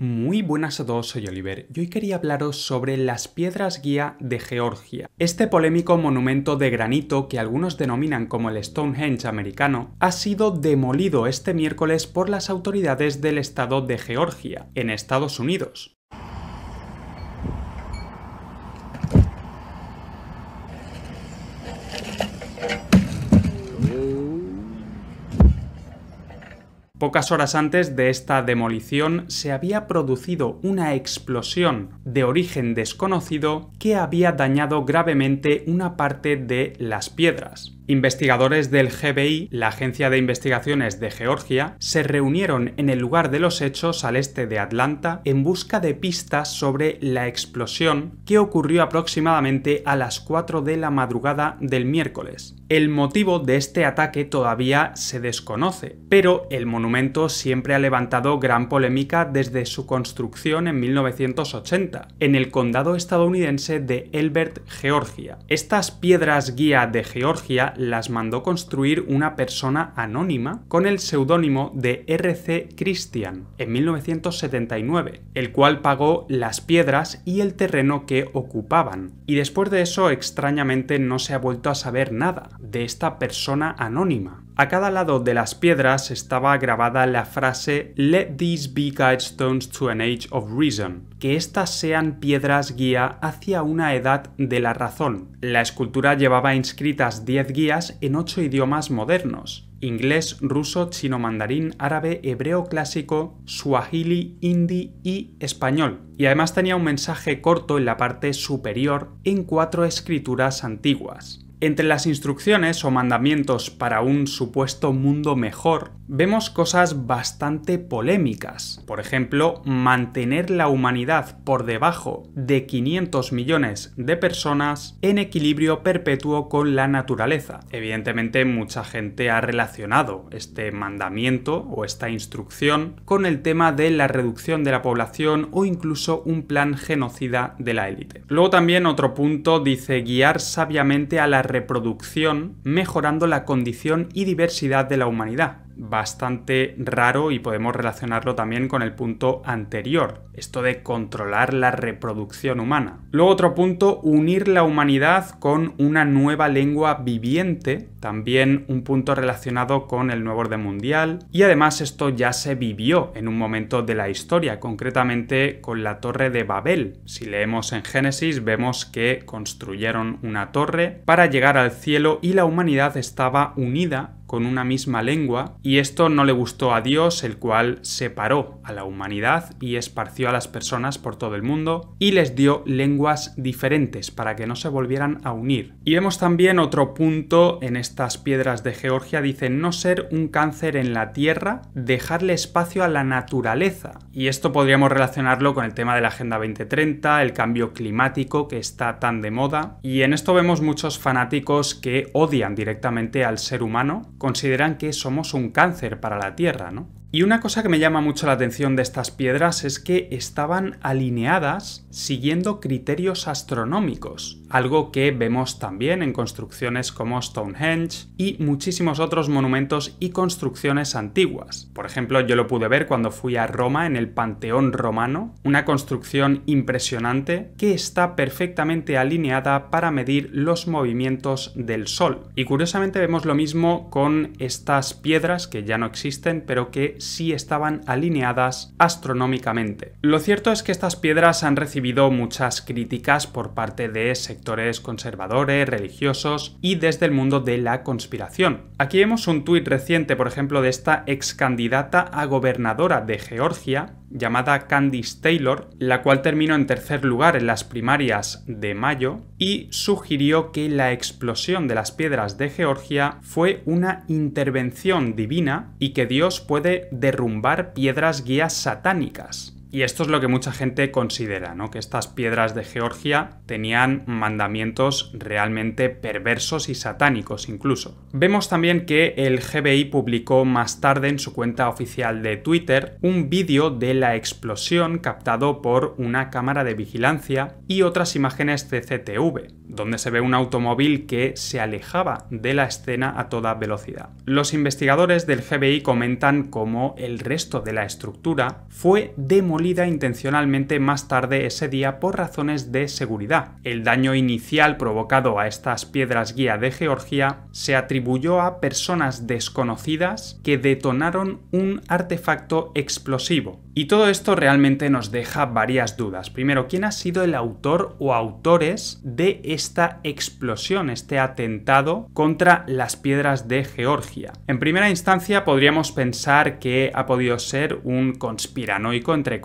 Muy buenas a todos, soy Oliver y hoy quería hablaros sobre las piedras guía de Georgia. Este polémico monumento de granito que algunos denominan como el Stonehenge americano ha sido demolido este miércoles por las autoridades del estado de Georgia, en Estados Unidos. Pocas horas antes de esta demolición se había producido una explosión de origen desconocido que había dañado gravemente una parte de las piedras. Investigadores del GBI, la Agencia de Investigaciones de Georgia, se reunieron en el lugar de los hechos al este de Atlanta en busca de pistas sobre la explosión que ocurrió aproximadamente a las 4 de la madrugada del miércoles. El motivo de este ataque todavía se desconoce, pero el monumento siempre ha levantado gran polémica desde su construcción en 1980, en el condado estadounidense de Elbert, Georgia. Estas piedras guía de Georgia las mandó construir una persona anónima con el seudónimo de R.C. Christian en 1979, el cual pagó las piedras y el terreno que ocupaban. Y después de eso, extrañamente, no se ha vuelto a saber nada de esta persona anónima. A cada lado de las piedras estaba grabada la frase Let these be guidestones to an age of reason, que estas sean piedras guía hacia una edad de la razón. La escultura llevaba inscritas 10 guías en 8 idiomas modernos, inglés, ruso, chino mandarín, árabe, hebreo clásico, suahili, hindi y español. Y además tenía un mensaje corto en la parte superior en cuatro escrituras antiguas. Entre las instrucciones o mandamientos para un supuesto mundo mejor vemos cosas bastante polémicas. Por ejemplo, mantener la humanidad por debajo de 500 millones de personas en equilibrio perpetuo con la naturaleza. Evidentemente, mucha gente ha relacionado este mandamiento o esta instrucción con el tema de la reducción de la población o incluso un plan genocida de la élite. Luego también otro punto dice guiar sabiamente a la reproducción mejorando la condición y diversidad de la humanidad bastante raro y podemos relacionarlo también con el punto anterior, esto de controlar la reproducción humana. Luego otro punto, unir la humanidad con una nueva lengua viviente, también un punto relacionado con el nuevo orden mundial, y además esto ya se vivió en un momento de la historia, concretamente con la torre de Babel. Si leemos en Génesis vemos que construyeron una torre para llegar al cielo y la humanidad estaba unida con una misma lengua, y esto no le gustó a Dios, el cual separó a la humanidad y esparció a las personas por todo el mundo, y les dio lenguas diferentes para que no se volvieran a unir. Y vemos también otro punto en estas piedras de Georgia, dice no ser un cáncer en la tierra, dejarle espacio a la naturaleza. Y esto podríamos relacionarlo con el tema de la Agenda 2030, el cambio climático que está tan de moda, y en esto vemos muchos fanáticos que odian directamente al ser humano, consideran que somos un cáncer para la Tierra, ¿no? Y una cosa que me llama mucho la atención de estas piedras es que estaban alineadas siguiendo criterios astronómicos, algo que vemos también en construcciones como Stonehenge y muchísimos otros monumentos y construcciones antiguas. Por ejemplo, yo lo pude ver cuando fui a Roma en el Panteón Romano, una construcción impresionante que está perfectamente alineada para medir los movimientos del Sol. Y curiosamente vemos lo mismo con estas piedras que ya no existen pero que si estaban alineadas astronómicamente. Lo cierto es que estas piedras han recibido muchas críticas por parte de sectores conservadores, religiosos y desde el mundo de la conspiración. Aquí vemos un tuit reciente, por ejemplo, de esta ex candidata a gobernadora de Georgia, llamada Candice Taylor, la cual terminó en tercer lugar en las primarias de mayo, y sugirió que la explosión de las piedras de Georgia fue una intervención divina y que Dios puede derrumbar piedras guías satánicas. Y esto es lo que mucha gente considera, ¿no? que estas piedras de Georgia tenían mandamientos realmente perversos y satánicos incluso. Vemos también que el GBI publicó más tarde en su cuenta oficial de Twitter un vídeo de la explosión captado por una cámara de vigilancia y otras imágenes de CCTV, donde se ve un automóvil que se alejaba de la escena a toda velocidad. Los investigadores del GBI comentan cómo el resto de la estructura fue demolido intencionalmente más tarde ese día por razones de seguridad. El daño inicial provocado a estas piedras guía de Georgia se atribuyó a personas desconocidas que detonaron un artefacto explosivo. Y todo esto realmente nos deja varias dudas. Primero, ¿quién ha sido el autor o autores de esta explosión, este atentado contra las piedras de Georgia? En primera instancia podríamos pensar que ha podido ser un conspiranoico entre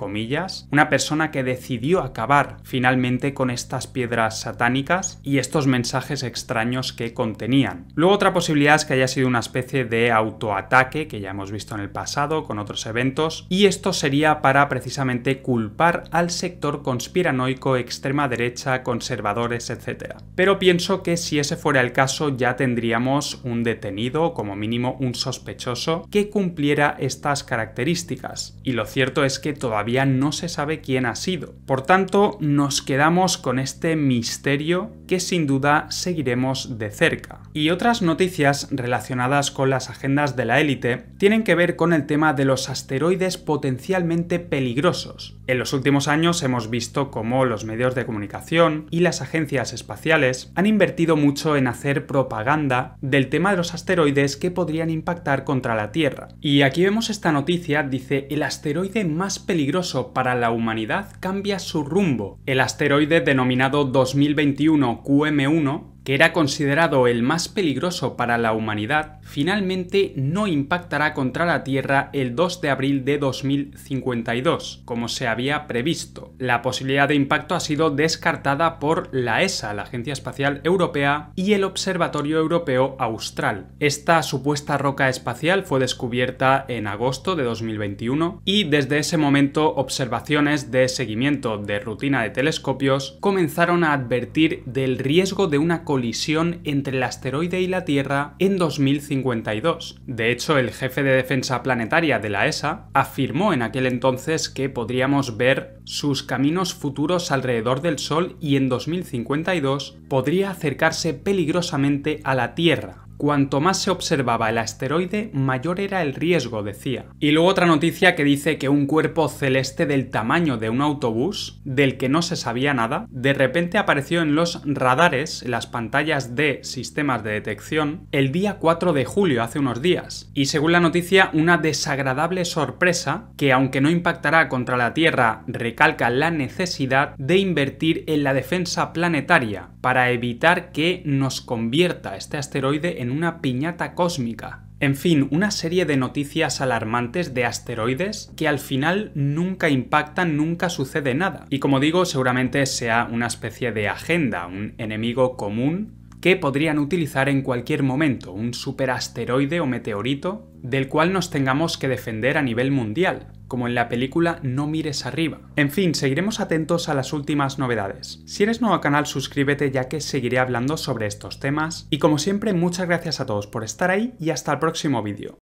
una persona que decidió acabar finalmente con estas piedras satánicas y estos mensajes extraños que contenían. Luego otra posibilidad es que haya sido una especie de autoataque que ya hemos visto en el pasado con otros eventos y esto sería para precisamente culpar al sector conspiranoico, extrema derecha, conservadores, etc. Pero pienso que si ese fuera el caso ya tendríamos un detenido, como mínimo un sospechoso, que cumpliera estas características. Y lo cierto es que todavía no se sabe quién ha sido. Por tanto, nos quedamos con este misterio que sin duda seguiremos de cerca. Y otras noticias relacionadas con las agendas de la élite tienen que ver con el tema de los asteroides potencialmente peligrosos. En los últimos años hemos visto cómo los medios de comunicación y las agencias espaciales han invertido mucho en hacer propaganda del tema de los asteroides que podrían impactar contra la Tierra. Y aquí vemos esta noticia, dice el asteroide más peligroso para la humanidad cambia su rumbo. El asteroide denominado 2021 QM1 que era considerado el más peligroso para la humanidad, finalmente no impactará contra la Tierra el 2 de abril de 2052, como se había previsto. La posibilidad de impacto ha sido descartada por la ESA, la Agencia Espacial Europea, y el Observatorio Europeo Austral. Esta supuesta roca espacial fue descubierta en agosto de 2021 y desde ese momento observaciones de seguimiento de rutina de telescopios comenzaron a advertir del riesgo de una colisión entre el asteroide y la Tierra en 2052. De hecho, el jefe de defensa planetaria de la ESA afirmó en aquel entonces que podríamos ver sus caminos futuros alrededor del Sol y en 2052 podría acercarse peligrosamente a la Tierra, Cuanto más se observaba el asteroide, mayor era el riesgo, decía. Y luego otra noticia que dice que un cuerpo celeste del tamaño de un autobús, del que no se sabía nada, de repente apareció en los radares, las pantallas de sistemas de detección, el día 4 de julio, hace unos días. Y según la noticia, una desagradable sorpresa que, aunque no impactará contra la Tierra, recalca la necesidad de invertir en la defensa planetaria para evitar que nos convierta este asteroide en una piñata cósmica. En fin, una serie de noticias alarmantes de asteroides que al final nunca impactan, nunca sucede nada. Y como digo, seguramente sea una especie de agenda, un enemigo común que podrían utilizar en cualquier momento un superasteroide o meteorito del cual nos tengamos que defender a nivel mundial, como en la película No mires arriba. En fin, seguiremos atentos a las últimas novedades. Si eres nuevo al canal, suscríbete ya que seguiré hablando sobre estos temas. Y como siempre, muchas gracias a todos por estar ahí y hasta el próximo vídeo.